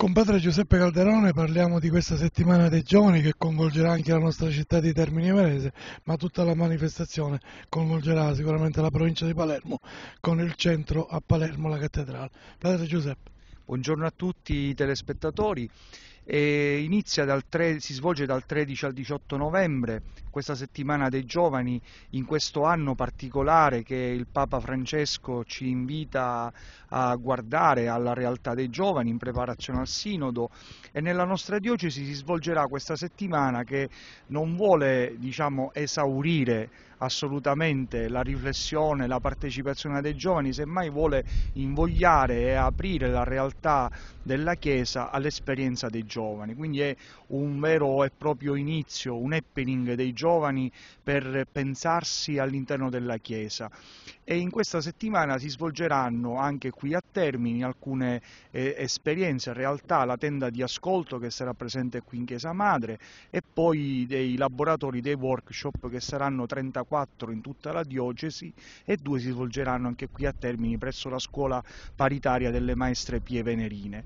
Con padre Giuseppe Calderone parliamo di questa settimana dei giovani che coinvolgerà anche la nostra città di Termini Varese, ma tutta la manifestazione coinvolgerà sicuramente la provincia di Palermo con il centro a Palermo, la cattedrale. Padre Giuseppe. Buongiorno a tutti i telespettatori. 3, si svolge dal 13 al 18 novembre, questa settimana dei giovani, in questo anno particolare che il Papa Francesco ci invita a guardare alla realtà dei giovani in preparazione al Sinodo e nella nostra diocesi si svolgerà questa settimana che non vuole diciamo, esaurire assolutamente la riflessione, la partecipazione dei giovani, semmai vuole invogliare e aprire la realtà della Chiesa all'esperienza dei giovani. Quindi è un vero e proprio inizio, un happening dei giovani per pensarsi all'interno della Chiesa. E in questa settimana si svolgeranno anche qui a Termini alcune eh, esperienze, in realtà la tenda di ascolto che sarà presente qui in Chiesa Madre e poi dei laboratori, dei workshop che saranno 34 4 in tutta la diocesi e due si svolgeranno anche qui a Termini presso la scuola paritaria delle maestre Pie Venerine.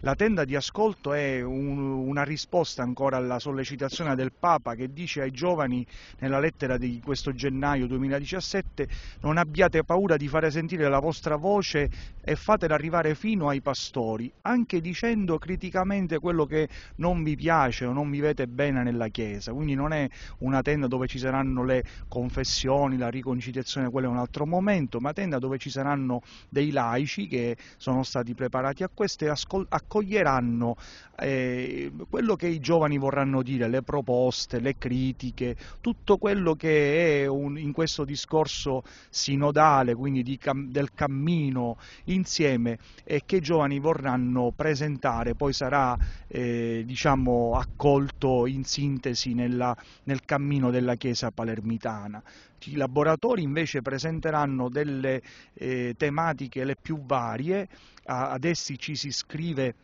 La tenda di ascolto è un, una risposta ancora alla sollecitazione del Papa che dice ai giovani nella lettera di questo gennaio 2017 non abbiate paura di fare sentire la vostra voce e fatela arrivare fino ai pastori, anche dicendo criticamente quello che non vi piace o non vivete bene nella Chiesa, quindi non è una tenda dove ci saranno le conversazioni confessioni, la riconciliazione, quello è un altro momento, ma tenda dove ci saranno dei laici che sono stati preparati a questo e ascol- accoglieranno eh, quello che i giovani vorranno dire, le proposte, le critiche, tutto quello che è un, in questo discorso sinodale, quindi cam- del cammino insieme e che i giovani vorranno presentare, poi sarà eh, diciamo, accolto in sintesi nella, nel cammino della Chiesa palermitana italiana. I laboratori invece presenteranno delle eh, tematiche le più varie, a, ad essi ci si iscrive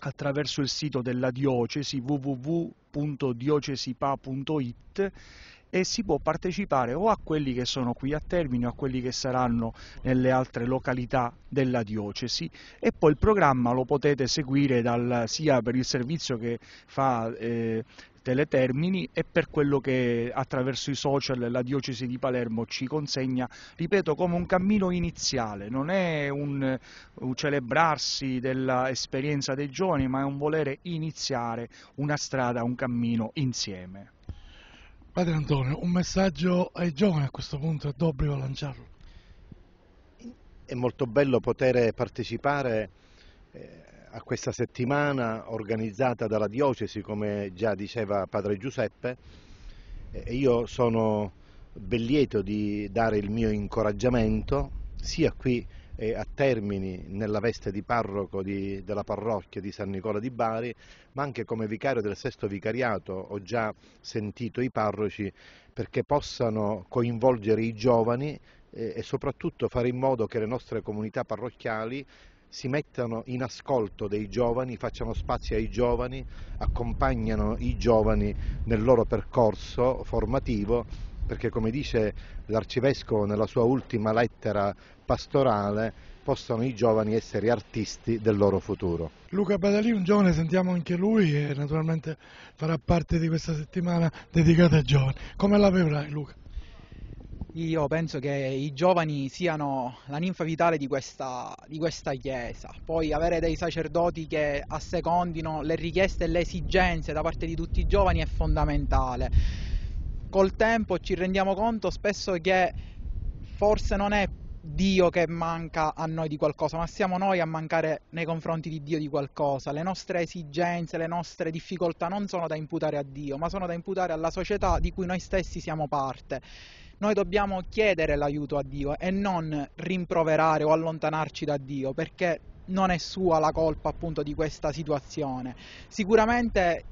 attraverso il sito della diocesi www.diocesipa.it e si può partecipare o a quelli che sono qui a termine o a quelli che saranno nelle altre località della diocesi e poi il programma lo potete seguire dal, sia per il servizio che fa eh, Tele Termini e per quello che attraverso i social la diocesi di Palermo ci consegna, ripeto, come un cammino iniziale, non è un, un celebrarsi dell'esperienza dei giovani, ma è un volere iniziare una strada, un cammino insieme. Padre Antonio, un messaggio ai giovani a questo punto è d'obbligo lanciarlo. È molto bello poter partecipare eh, a questa settimana organizzata dalla diocesi, come già diceva padre Giuseppe, e io sono ben lieto di dare il mio incoraggiamento sia qui a Termini nella veste di parroco di, della parrocchia di San Nicola di Bari, ma anche come vicario del sesto vicariato ho già sentito i parroci perché possano coinvolgere i giovani e soprattutto fare in modo che le nostre comunità parrocchiali si mettano in ascolto dei giovani, facciano spazio ai giovani, accompagnano i giovani nel loro percorso formativo perché come dice l'arcivescovo nella sua ultima lettera pastorale, possano i giovani essere artisti del loro futuro. Luca Badalì, un giovane, sentiamo anche lui e naturalmente farà parte di questa settimana dedicata ai giovani. Come la vedrai Luca? Io penso che i giovani siano la ninfa vitale di questa, di questa, chiesa. Poi avere dei sacerdoti che assecondino le richieste e le esigenze da parte di tutti i giovani è fondamentale. Col tempo ci rendiamo conto spesso che forse non è Dio che manca a noi di qualcosa, ma siamo noi a mancare nei confronti di Dio di qualcosa. Le nostre esigenze, le nostre difficoltà non sono da imputare a Dio, ma sono da imputare alla società di cui noi stessi siamo parte. Noi dobbiamo chiedere l'aiuto a Dio e non rimproverare o allontanarci da Dio, perché non è sua la colpa appunto di questa situazione. Sicuramente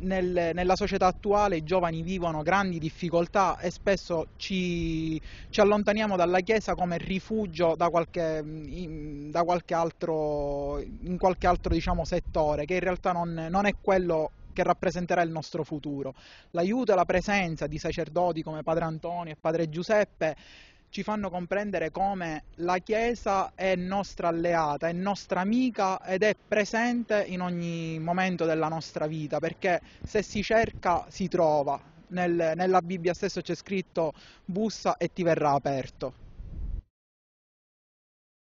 nel, nella società attuale i giovani vivono grandi difficoltà e spesso ci, ci allontaniamo dalla Chiesa come rifugio da qualche, in, da qualche altro, in qualche altro diciamo, settore, che in realtà non, non è quello che rappresenterà il nostro futuro. L'aiuto e la presenza di sacerdoti come Padre Antonio e Padre Giuseppe ci fanno comprendere come la Chiesa è nostra alleata, è nostra amica ed è presente in ogni momento della nostra vita, perché se si cerca si trova. Nel, nella Bibbia stesso c'è scritto bussa e ti verrà aperto.